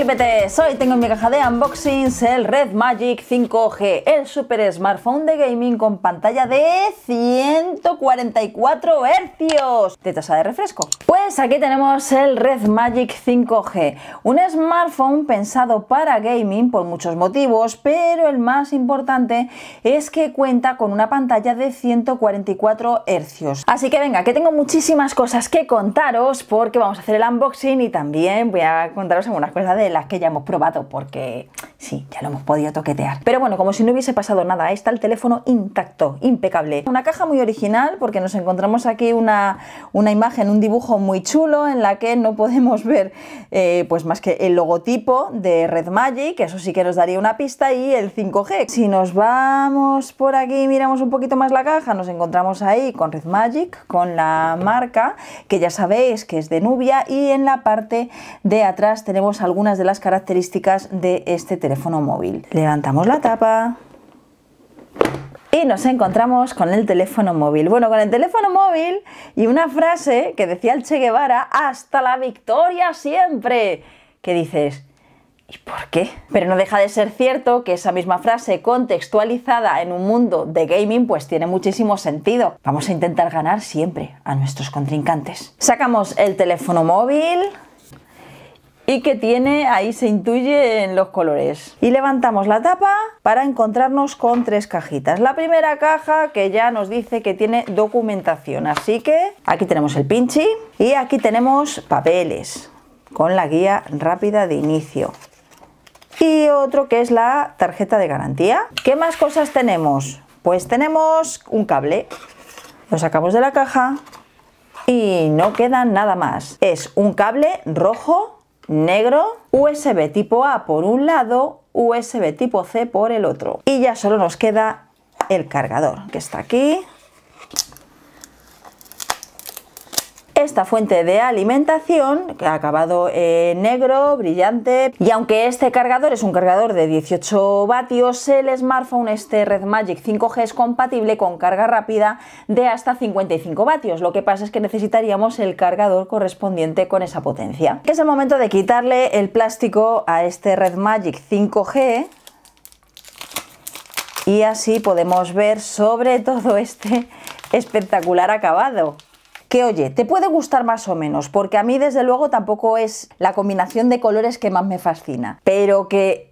Hoy tengo en mi caja de unboxings el Red Magic 5G, el super smartphone de gaming con pantalla de 144 Hz de tasa de refresco. Pues aquí tenemos el Red Magic 5G, un smartphone pensado para gaming por muchos motivos, pero el más importante es que cuenta con una pantalla de 144 Hz. Así que venga, que tengo muchísimas cosas que contaros porque vamos a hacer el unboxing y también voy a contaros algunas cosas de las que ya hemos probado, porque sí, ya lo hemos podido toquetear. Pero bueno, como si no hubiese pasado nada, ahí está el teléfono intacto, impecable. Una caja muy original, porque nos encontramos aquí una, imagen, un dibujo muy chulo, en la que no podemos ver eh, pues más que el logotipo de Red Magic, eso sí que nos daría una pista, y el 5G. Si nos vamos por aquí miramos un poquito más la caja, nos encontramos ahí con Red Magic, con la marca, que ya sabéis que es de Nubia, y en la parte de atrás tenemos alguna de las características de este teléfono móvil. Levantamos la tapa y nos encontramos con el teléfono móvil. Bueno, con el teléfono móvil y una frase que decía el Che Guevara, hasta la victoria siempre, que dices, ¿Y por qué? Pero no deja de ser cierto que esa misma frase contextualizada en un mundo de gaming pues tiene muchísimo sentido. Vamos a intentar ganar siempre a nuestros contrincantes. Sacamos el teléfono móvil, y que tiene, ahí se intuye en los colores. Y levantamos la tapa para encontrarnos con tres cajitas. La primera caja que ya nos dice que tiene documentación, así que aquí tenemos el pinchi y aquí tenemos papeles con la guía rápida de inicio. Y otro que es la tarjeta de garantía. ¿Qué más cosas tenemos? Pues tenemos un cable. Lo sacamos de la caja y no queda nada más. Es un cable rojo negro, USB tipo A por un lado, USB tipo C por el otro. Y ya solo nos queda el cargador, que está aquí, Esta fuente de alimentación, ha que acabado en negro, brillante, y aunque este cargador es un cargador de 18 vatios, el smartphone este Red Magic 5G es compatible con carga rápida de hasta 55 vatios. Lo que pasa es que necesitaríamos el cargador correspondiente con esa potencia. Es el momento de quitarle el plástico a este Red Magic 5G y así podemos ver sobre todo este espectacular acabado que oye, te puede gustar más o menos, porque a mí desde luego tampoco es la combinación de colores que más me fascina, pero que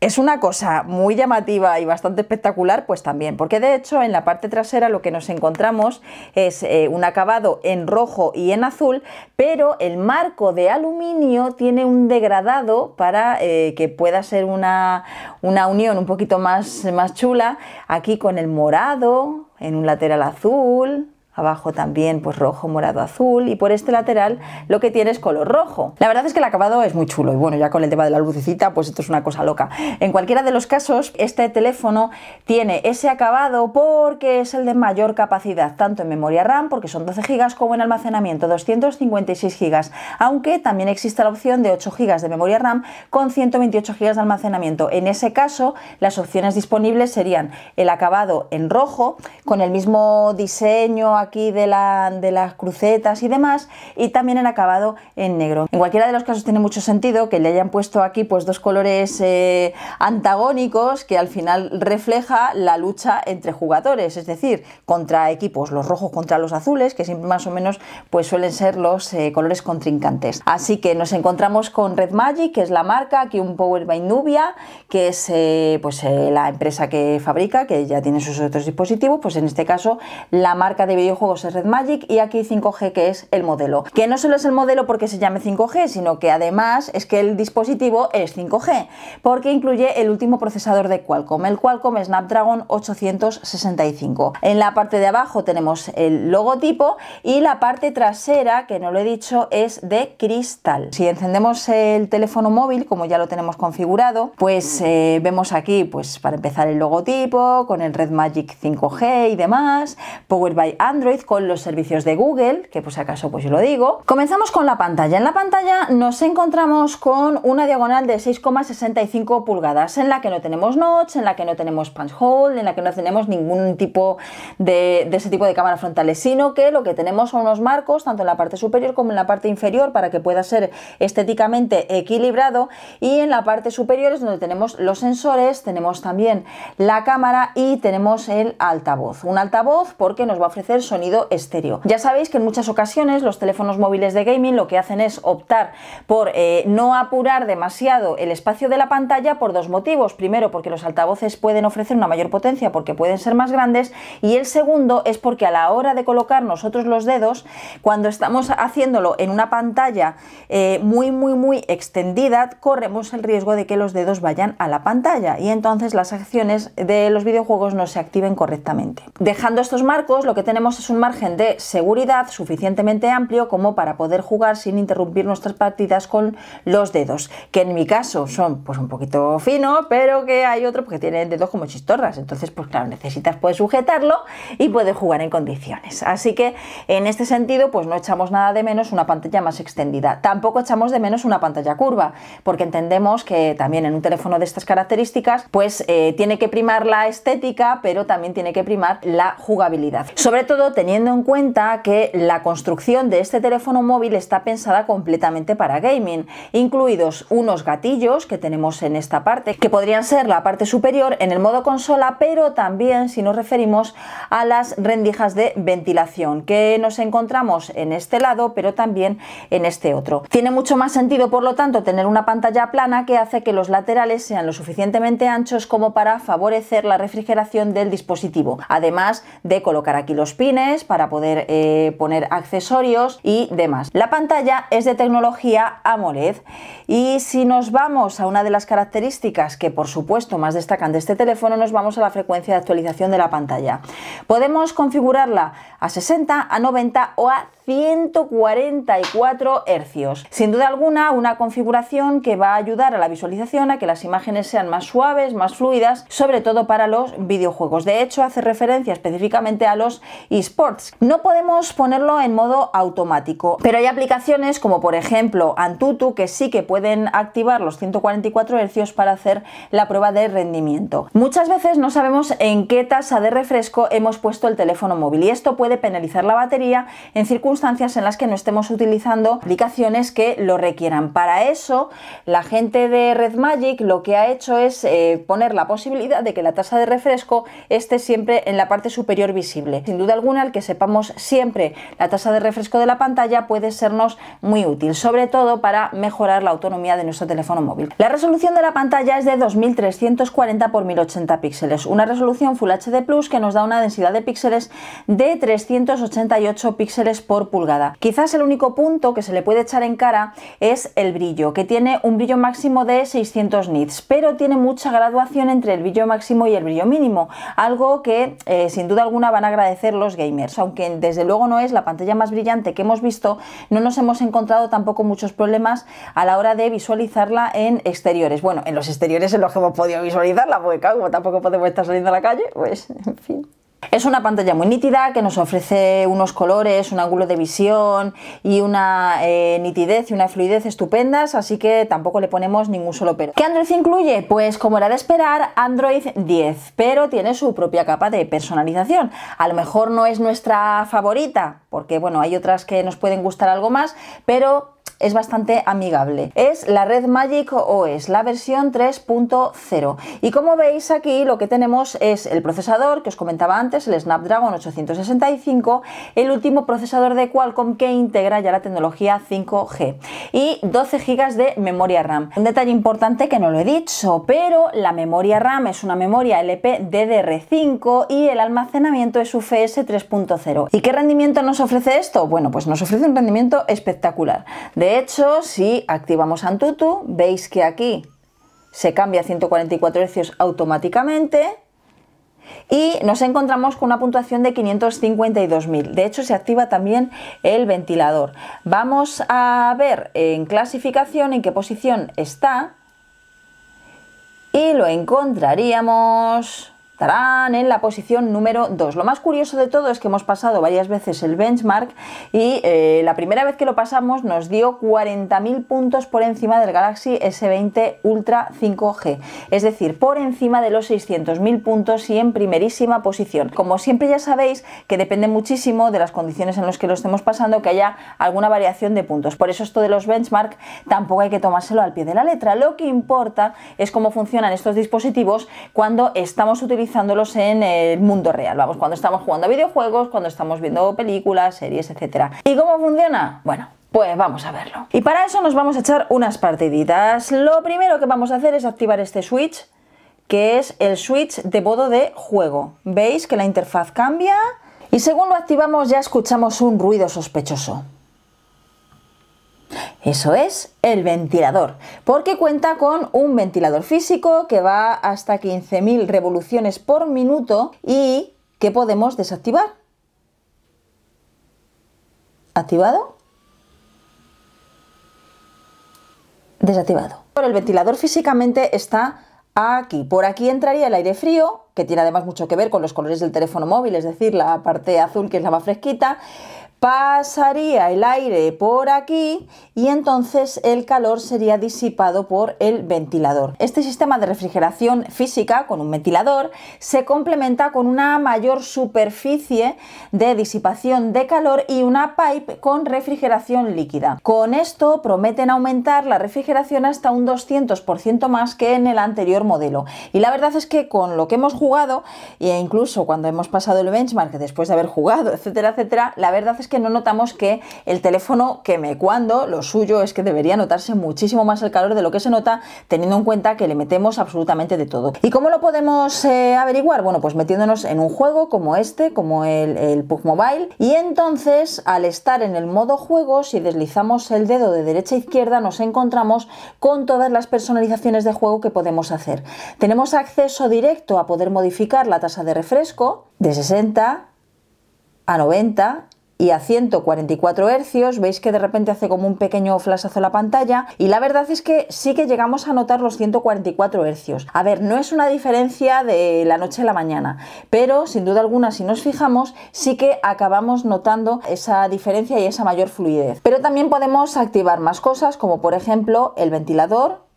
es una cosa muy llamativa y bastante espectacular, pues también, porque de hecho en la parte trasera lo que nos encontramos es eh, un acabado en rojo y en azul, pero el marco de aluminio tiene un degradado para eh, que pueda ser una, una unión un poquito más, más chula, aquí con el morado, en un lateral azul, abajo también pues rojo, morado, azul y por este lateral lo que tiene es color rojo. La verdad es que el acabado es muy chulo y bueno, ya con el tema de la lucecita pues esto es una cosa loca. En cualquiera de los casos este teléfono tiene ese acabado porque es el de mayor capacidad tanto en memoria RAM porque son 12 GB como en almacenamiento 256 GB, aunque también existe la opción de 8 GB de memoria RAM con 128 GB de almacenamiento. En ese caso las opciones disponibles serían el acabado en rojo con el mismo diseño, aquí de, la, de las crucetas y demás y también han acabado en negro. En cualquiera de los casos tiene mucho sentido que le hayan puesto aquí pues dos colores eh, antagónicos que al final refleja la lucha entre jugadores, es decir, contra equipos, los rojos contra los azules, que siempre más o menos pues suelen ser los eh, colores contrincantes. Así que nos encontramos con Red Magic, que es la marca, aquí un Power by Nubia, que es eh, pues la empresa que fabrica, que ya tiene sus otros dispositivos, pues en este caso la marca de videojuegos juegos es Red Magic y aquí 5G que es el modelo. Que no solo es el modelo porque se llame 5G, sino que además es que el dispositivo es 5G, porque incluye el último procesador de Qualcomm, el Qualcomm Snapdragon 865. En la parte de abajo tenemos el logotipo y la parte trasera, que no lo he dicho, es de cristal. Si encendemos el teléfono móvil, como ya lo tenemos configurado, pues eh, vemos aquí, pues para empezar el logotipo, con el Red Magic 5G y demás, power by Android, con los servicios de Google, que pues acaso pues yo lo digo. Comenzamos con la pantalla. En la pantalla nos encontramos con una diagonal de 6,65 pulgadas, en la que no tenemos notch, en la que no tenemos punch hole, en la que no tenemos ningún tipo de, ese tipo de cámara frontales, sino que lo que tenemos son unos marcos, tanto en la parte superior como en la parte inferior, para que pueda ser estéticamente equilibrado. Y en la parte superior es donde tenemos los sensores, tenemos también la cámara y tenemos el altavoz. Un altavoz porque nos va a ofrecer sonido estéreo. Ya sabéis que en muchas ocasiones los teléfonos móviles de gaming lo que hacen es optar por eh, no apurar demasiado el espacio de la pantalla por dos motivos. Primero, porque los altavoces pueden ofrecer una mayor potencia porque pueden ser más grandes. Y el segundo es porque a la hora de colocar nosotros los dedos, cuando estamos haciéndolo en una pantalla eh, muy, muy, muy extendida, corremos el riesgo de que los dedos vayan a la pantalla y entonces las acciones de los videojuegos no se activen correctamente. Dejando estos marcos, lo que tenemos es un margen de seguridad suficientemente amplio como para poder jugar sin interrumpir nuestras partidas con los dedos, que en mi caso son pues un poquito finos, pero que hay otro que tiene dedos como chistorras, entonces pues claro, necesitas puedes sujetarlo y puedes jugar en condiciones. Así que en este sentido pues no echamos nada de menos una pantalla más extendida, tampoco echamos de menos una pantalla curva, porque entendemos que también en un teléfono de estas características pues eh, tiene que primar la estética, pero también tiene que primar la jugabilidad. Sobre todo teniendo en cuenta que la construcción de este teléfono móvil está pensada completamente para gaming, incluidos unos gatillos que tenemos en esta parte, que podrían ser la parte superior en el modo consola, pero también si nos referimos a las rendijas de ventilación que nos encontramos en este lado, pero también en este otro. Tiene mucho más sentido, por lo tanto, tener una pantalla plana que hace que los laterales sean lo suficientemente anchos como para favorecer la refrigeración del dispositivo, además de colocar aquí los pines para poder eh, poner accesorios y demás. La pantalla es de tecnología AMOLED y si nos vamos a una de las características que por supuesto más destacan de este teléfono, nos vamos a la frecuencia de actualización de la pantalla. Podemos configurarla a 60, a 90 o a 144 hercios. Sin duda alguna, una configuración que va a ayudar a la visualización a que las imágenes sean más suaves, más fluidas, sobre todo para los videojuegos. De hecho, hace referencia específicamente a los esports. No podemos ponerlo en modo automático, pero hay aplicaciones como por ejemplo Antutu que sí que pueden activar los 144 hercios para hacer la prueba de rendimiento. Muchas veces no sabemos en qué tasa de refresco hemos puesto el teléfono móvil y esto puede penalizar la batería en circunstancias en las que no estemos utilizando aplicaciones que lo requieran. Para eso, la gente de Red Magic lo que ha hecho es eh, poner la posibilidad de que la tasa de refresco esté siempre en la parte superior visible. Sin duda alguna, el que sepamos siempre la tasa de refresco de la pantalla puede sernos muy útil, sobre todo para mejorar la autonomía de nuestro teléfono móvil. La resolución de la pantalla es de 2340 x 1080 píxeles, una resolución Full HD Plus que nos da una densidad de píxeles de 388 píxeles por pulgada Quizás el único punto que se le puede echar en cara es el brillo, que tiene un brillo máximo de 600 nits, pero tiene mucha graduación entre el brillo máximo y el brillo mínimo, algo que eh, sin duda alguna van a agradecer los gamers, aunque desde luego no es la pantalla más brillante que hemos visto, no nos hemos encontrado tampoco muchos problemas a la hora de visualizarla en exteriores. Bueno, en los exteriores en los que hemos podido visualizarla, porque como tampoco podemos estar saliendo a la calle, pues en fin. Es una pantalla muy nítida que nos ofrece unos colores, un ángulo de visión y una eh, nitidez y una fluidez estupendas, así que tampoco le ponemos ningún solo pero. ¿Qué Android incluye? Pues como era de esperar, Android 10, pero tiene su propia capa de personalización. A lo mejor no es nuestra favorita, porque bueno, hay otras que nos pueden gustar algo más, pero es bastante amigable. Es la red Magic OS, la versión 3.0. Y como veis aquí lo que tenemos es el procesador que os comentaba antes, el Snapdragon 865, el último procesador de Qualcomm que integra ya la tecnología 5G y 12 GB de memoria RAM. Un detalle importante que no lo he dicho, pero la memoria RAM es una memoria LPDDR5 y el almacenamiento es UFS 3.0. ¿Y qué rendimiento nos ofrece esto? Bueno, pues nos ofrece un rendimiento espectacular. De de hecho, si activamos Antutu, veis que aquí se cambia a 144 Hz automáticamente y nos encontramos con una puntuación de 552.000. De hecho, se activa también el ventilador. Vamos a ver en clasificación en qué posición está y lo encontraríamos estarán en la posición número 2. Lo más curioso de todo es que hemos pasado varias veces el benchmark y eh, la primera vez que lo pasamos nos dio 40.000 puntos por encima del Galaxy S20 Ultra 5G, es decir, por encima de los 600.000 puntos y en primerísima posición. Como siempre ya sabéis que depende muchísimo de las condiciones en las que lo estemos pasando que haya alguna variación de puntos. Por eso esto de los benchmark tampoco hay que tomárselo al pie de la letra. Lo que importa es cómo funcionan estos dispositivos cuando estamos utilizando utilizándolos en el mundo real, vamos, cuando estamos jugando videojuegos, cuando estamos viendo películas, series, etcétera ¿Y cómo funciona? Bueno, pues vamos a verlo. Y para eso nos vamos a echar unas partiditas. Lo primero que vamos a hacer es activar este switch, que es el switch de modo de juego. ¿Veis que la interfaz cambia? Y según lo activamos ya escuchamos un ruido sospechoso. Eso es el ventilador, porque cuenta con un ventilador físico que va hasta 15.000 revoluciones por minuto y que podemos desactivar. ¿Activado? Desactivado. por el ventilador físicamente está aquí. Por aquí entraría el aire frío, que tiene además mucho que ver con los colores del teléfono móvil, es decir, la parte azul que es la más fresquita pasaría el aire por aquí y entonces el calor sería disipado por el ventilador. Este sistema de refrigeración física con un ventilador se complementa con una mayor superficie de disipación de calor y una pipe con refrigeración líquida. Con esto prometen aumentar la refrigeración hasta un 200% más que en el anterior modelo. Y la verdad es que con lo que hemos jugado e incluso cuando hemos pasado el benchmark después de haber jugado, etcétera, etcétera, la verdad es que no notamos que el teléfono queme cuando lo suyo es que debería notarse muchísimo más el calor de lo que se nota teniendo en cuenta que le metemos absolutamente de todo. ¿Y cómo lo podemos eh, averiguar? Bueno, pues metiéndonos en un juego como este, como el, el Mobile y entonces al estar en el modo juego, si deslizamos el dedo de derecha a izquierda nos encontramos con todas las personalizaciones de juego que podemos hacer. Tenemos acceso directo a poder modificar la tasa de refresco de 60 a 90 y a 144 hercios veis que de repente hace como un pequeño flashazo la pantalla y la verdad es que sí que llegamos a notar los 144 hercios a ver no es una diferencia de la noche a la mañana pero sin duda alguna si nos fijamos sí que acabamos notando esa diferencia y esa mayor fluidez pero también podemos activar más cosas como por ejemplo el ventilador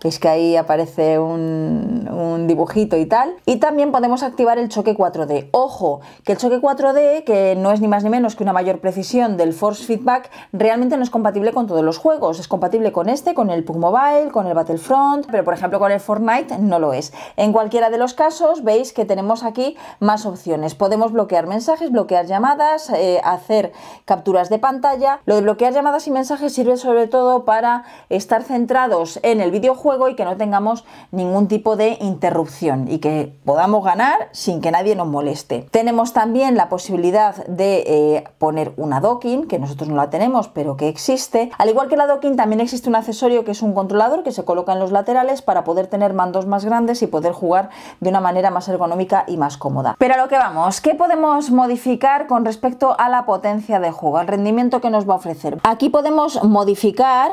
que es que ahí aparece un, dibujito y tal. Y también podemos activar el choque 4D. Ojo, que el choque 4D, que no es ni más ni menos que una mayor precisión del force feedback, realmente no es compatible con todos los juegos. Es compatible con este, con el Pug Mobile, con el Battlefront, pero por ejemplo con el Fortnite no lo es. En cualquiera de los casos veis que tenemos aquí más opciones. Podemos bloquear mensajes, bloquear llamadas, eh, hacer capturas de pantalla. Lo de bloquear llamadas y mensajes sirve sobre todo para estar centrados en el videojuego y que no tengamos ningún tipo de interrupción y que podamos ganar sin que nadie nos moleste. Tenemos también la posibilidad de eh, poner una docking, que nosotros no la tenemos, pero que existe. Al igual que la docking, también existe un accesorio que es un controlador que se coloca en los laterales para poder tener mandos más grandes y poder jugar de una manera más ergonómica y más cómoda. Pero a lo que vamos, ¿qué podemos modificar con respecto a la potencia de juego, el rendimiento que nos va a ofrecer? Aquí podemos modificar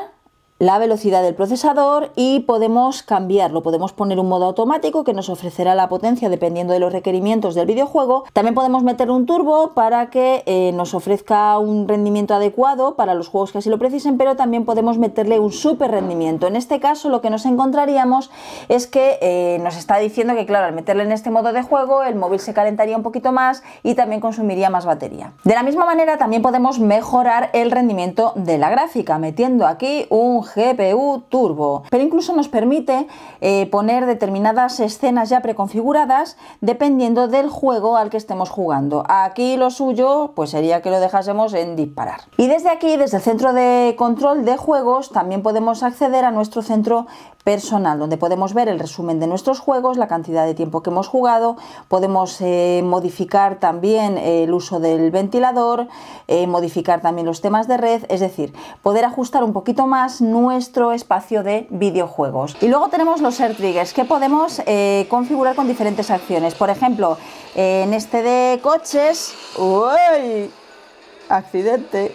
la velocidad del procesador y podemos cambiarlo, podemos poner un modo automático que nos ofrecerá la potencia dependiendo de los requerimientos del videojuego, también podemos meter un turbo para que eh, nos ofrezca un rendimiento adecuado para los juegos que así lo precisen, pero también podemos meterle un super rendimiento. En este caso lo que nos encontraríamos es que eh, nos está diciendo que claro, al meterle en este modo de juego el móvil se calentaría un poquito más y también consumiría más batería. De la misma manera también podemos mejorar el rendimiento de la gráfica metiendo aquí un GPU Turbo, pero incluso nos permite eh, poner determinadas escenas ya preconfiguradas dependiendo del juego al que estemos jugando. Aquí lo suyo pues sería que lo dejásemos en disparar. Y desde aquí, desde el centro de control de juegos, también podemos acceder a nuestro centro personal, donde podemos ver el resumen de nuestros juegos, la cantidad de tiempo que hemos jugado, podemos eh, modificar también el uso del ventilador, eh, modificar también los temas de red, es decir, poder ajustar un poquito más nuestro espacio de videojuegos. Y luego tenemos los Air Triggers que podemos eh, configurar con diferentes acciones. Por ejemplo, en este de coches... ¡Uy! Accidente.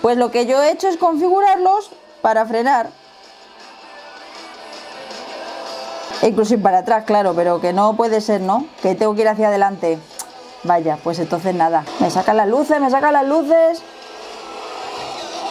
Pues lo que yo he hecho es configurarlos para frenar E incluso para atrás, claro, pero que no puede ser, ¿no? Que tengo que ir hacia adelante. Vaya, pues entonces nada. Me sacan las luces, me sacan las luces.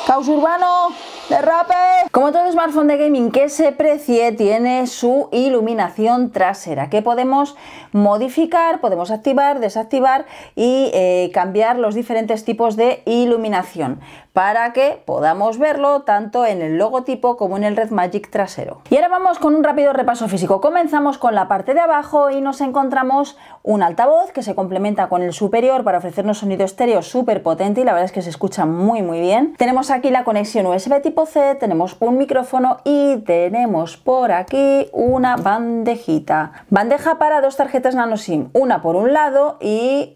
Caos urbano. ¡Derrape! Como todo smartphone de gaming que se precie, tiene su iluminación trasera, que podemos modificar, podemos activar, desactivar y eh, cambiar los diferentes tipos de iluminación para que podamos verlo tanto en el logotipo como en el Red Magic trasero. Y ahora vamos con un rápido repaso físico. Comenzamos con la parte de abajo y nos encontramos un altavoz que se complementa con el superior para ofrecernos sonido estéreo súper potente y la verdad es que se escucha muy muy bien. Tenemos aquí la conexión USB tipo C, tenemos un micrófono y tenemos por aquí una bandejita. Bandeja para dos tarjetas nano SIM, una por un lado y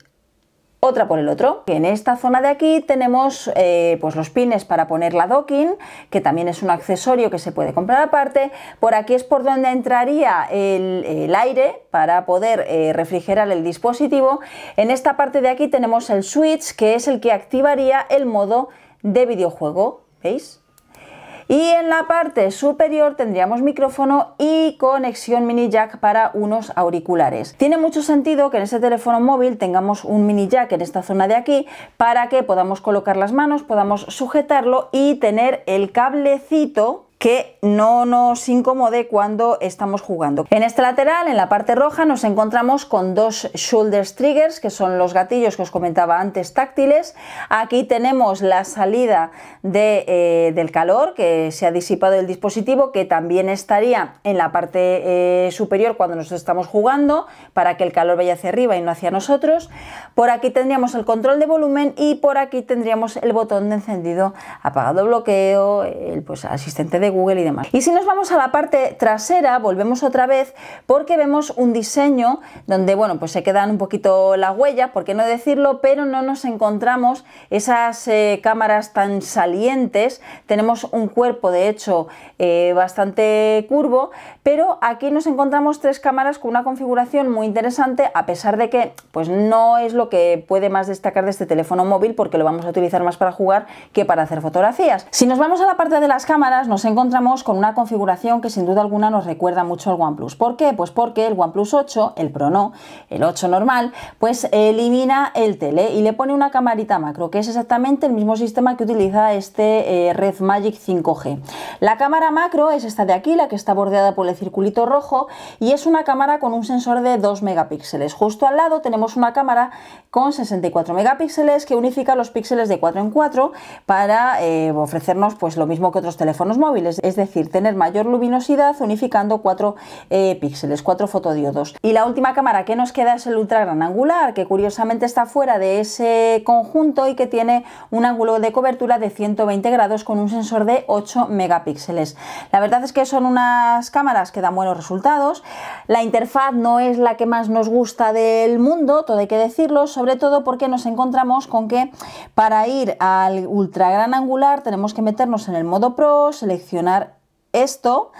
otra por el otro. En esta zona de aquí tenemos eh, pues los pines para poner la docking, que también es un accesorio que se puede comprar aparte. Por aquí es por donde entraría el, aire para poder eh, refrigerar el dispositivo. En esta parte de aquí tenemos el switch, que es el que activaría el modo de videojuego. ¿Veis? Y en la parte superior tendríamos micrófono y conexión mini jack para unos auriculares. Tiene mucho sentido que en ese teléfono móvil tengamos un mini jack en esta zona de aquí para que podamos colocar las manos, podamos sujetarlo y tener el cablecito que no nos incomode cuando estamos jugando. En este lateral, en la parte roja, nos encontramos con dos shoulders triggers, que son los gatillos que os comentaba antes táctiles. Aquí tenemos la salida eh, del calor que se ha disipado el dispositivo, que también estaría en la parte eh, superior cuando nos estamos jugando, para que el calor vaya hacia arriba y no hacia nosotros. Por aquí tendríamos el control de volumen y por aquí tendríamos el botón de encendido, apagado bloqueo, el pues, asistente de Google y demás. Y si nos vamos a la parte trasera, volvemos otra vez porque vemos un diseño donde, bueno, pues se quedan un poquito la huella por qué no decirlo, pero no nos encontramos esas eh, cámaras tan salientes. Tenemos un cuerpo, de hecho, eh, bastante curvo, pero aquí nos encontramos tres cámaras con una configuración muy interesante, a pesar de que, pues no es lo que puede más destacar de este teléfono móvil porque lo vamos a utilizar más para jugar que para hacer fotografías. Si nos vamos a la parte de las cámaras, nos encontramos encontramos con una configuración que sin duda alguna nos recuerda mucho al OnePlus. ¿Por qué? Pues porque el OnePlus 8, el Pro no, el 8 normal, pues elimina el tele y le pone una camarita macro, que es exactamente el mismo sistema que utiliza este eh, Red Magic 5G. La cámara macro es esta de aquí, la que está bordeada por el circulito rojo, y es una cámara con un sensor de 2 megapíxeles. Justo al lado tenemos una cámara con 64 megapíxeles que unifica los píxeles de 4 en 4 para eh, ofrecernos pues lo mismo que otros teléfonos móviles es decir, tener mayor luminosidad unificando 4 eh, píxeles, 4 fotodiodos. Y la última cámara que nos queda es el ultra gran angular, que curiosamente está fuera de ese conjunto y que tiene un ángulo de cobertura de 120 grados con un sensor de 8 megapíxeles. La verdad es que son unas cámaras que dan buenos resultados. La interfaz no es la que más nos gusta del mundo, todo hay que decirlo, sobre todo porque nos encontramos con que para ir al ultra gran angular tenemos que meternos en el modo pro, seleccionar seleccionar esto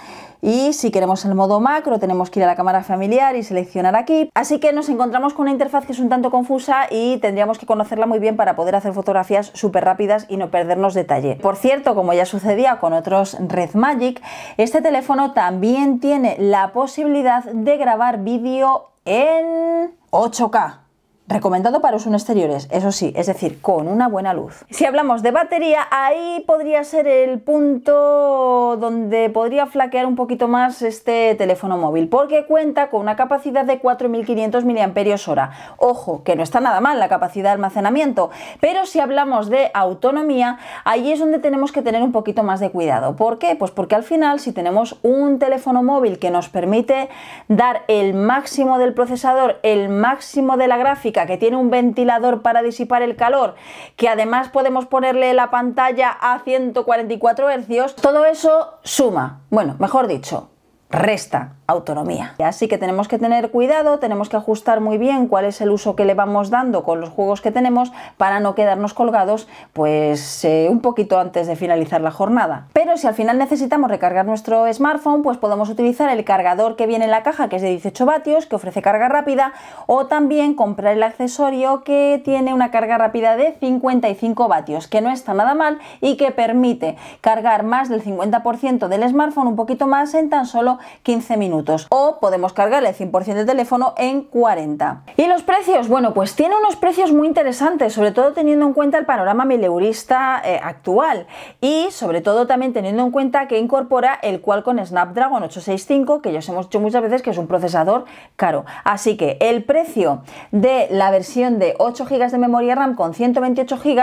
y si queremos el modo macro tenemos que ir a la cámara familiar y seleccionar aquí. Así que nos encontramos con una interfaz que es un tanto confusa y tendríamos que conocerla muy bien para poder hacer fotografías súper rápidas y no perdernos detalle. Por cierto, como ya sucedía con otros Red Magic, este teléfono también tiene la posibilidad de grabar vídeo en 8K. Recomendado para uso exteriores, eso sí, es decir, con una buena luz. Si hablamos de batería, ahí podría ser el punto donde podría flaquear un poquito más este teléfono móvil, porque cuenta con una capacidad de 4.500 mAh. Ojo, que no está nada mal la capacidad de almacenamiento, pero si hablamos de autonomía, ahí es donde tenemos que tener un poquito más de cuidado. ¿Por qué? Pues porque al final, si tenemos un teléfono móvil que nos permite dar el máximo del procesador, el máximo de la gráfica, que tiene un ventilador para disipar el calor, que además podemos ponerle la pantalla a 144 Hz, todo eso suma, bueno, mejor dicho, resta autonomía. Así que tenemos que tener cuidado, tenemos que ajustar muy bien cuál es el uso que le vamos dando con los juegos que tenemos para no quedarnos colgados pues eh, un poquito antes de finalizar la jornada. Pero si al final necesitamos recargar nuestro smartphone pues podemos utilizar el cargador que viene en la caja que es de 18 vatios que ofrece carga rápida o también comprar el accesorio que tiene una carga rápida de 55 vatios que no está nada mal y que permite cargar más del 50% del smartphone un poquito más en tan solo 15 minutos o podemos cargar el 100% de teléfono en 40. ¿Y los precios? Bueno, pues tiene unos precios muy interesantes, sobre todo teniendo en cuenta el panorama mileurista eh, actual y sobre todo también teniendo en cuenta que incorpora el Qualcomm Snapdragon 865, que ya os hemos dicho muchas veces que es un procesador caro. Así que el precio de la versión de 8 GB de memoria RAM con 128 GB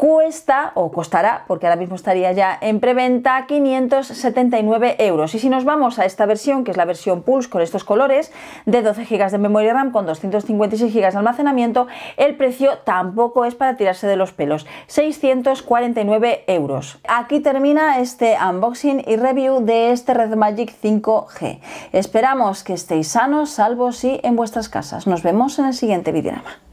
cuesta o costará, porque ahora mismo estaría ya en preventa, 579 euros. Y si nos vamos a esta versión, que es la versión Pulse con estos colores, de 12 GB de memoria RAM con 256 GB de almacenamiento, el precio tampoco es para tirarse de los pelos, 649 euros. Aquí termina este unboxing y review de este Red Magic 5G. Esperamos que estéis sanos, salvos y en vuestras casas. Nos vemos en el siguiente videograma.